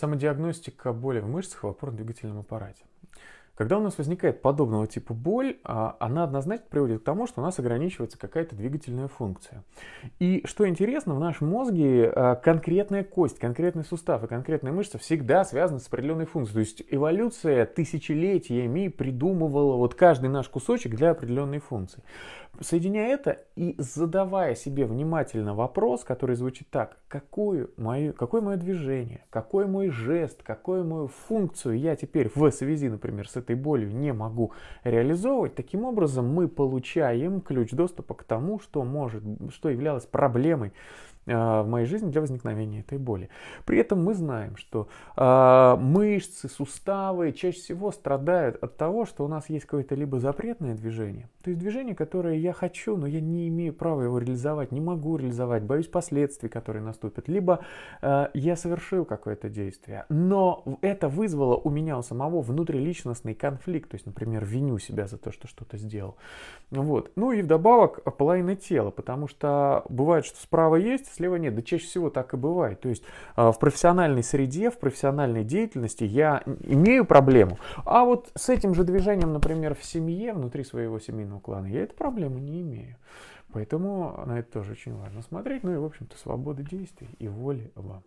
Самодиагностика боли в мышцах в опорно-двигательном аппарате. Когда у нас возникает подобного типа боль, а, она однозначно приводит к тому, что у нас ограничивается какая-то двигательная функция. И что интересно, в нашем мозге а, конкретная кость, конкретный сустав и конкретная мышца всегда связаны с определенной функцией. То есть эволюция тысячелетиями придумывала вот каждый наш кусочек для определенной функции. Соединяя это и задавая себе внимательно вопрос, который звучит так, какую мою, какое мое движение, какой мой жест, какую мою функцию я теперь в связи, например, с этой этой болью не могу реализовывать. Таким образом, мы получаем ключ доступа к тому, что, может, что являлось проблемой э, в моей жизни для возникновения этой боли. При этом мы знаем, что э, мышцы, суставы чаще всего страдают от того, что у нас есть какое-то либо запретное движение, то есть движение, которое я хочу, но я не имею права его реализовать, не могу реализовать, боюсь последствий, которые наступят, либо э, я совершил какое-то действие, но это вызвало у меня у самого внутриличностный конфликт, то есть, например, виню себя за то, что что-то сделал. Вот. Ну и вдобавок половина тела, потому что бывает, что справа есть, а слева нет, да чаще всего так и бывает. То есть а, в профессиональной среде, в профессиональной деятельности я имею проблему, а вот с этим же движением, например, в семье, внутри своего семейного клана, я эту проблему не имею. Поэтому на это тоже очень важно смотреть. Ну и, в общем-то, свобода действий и воли вам.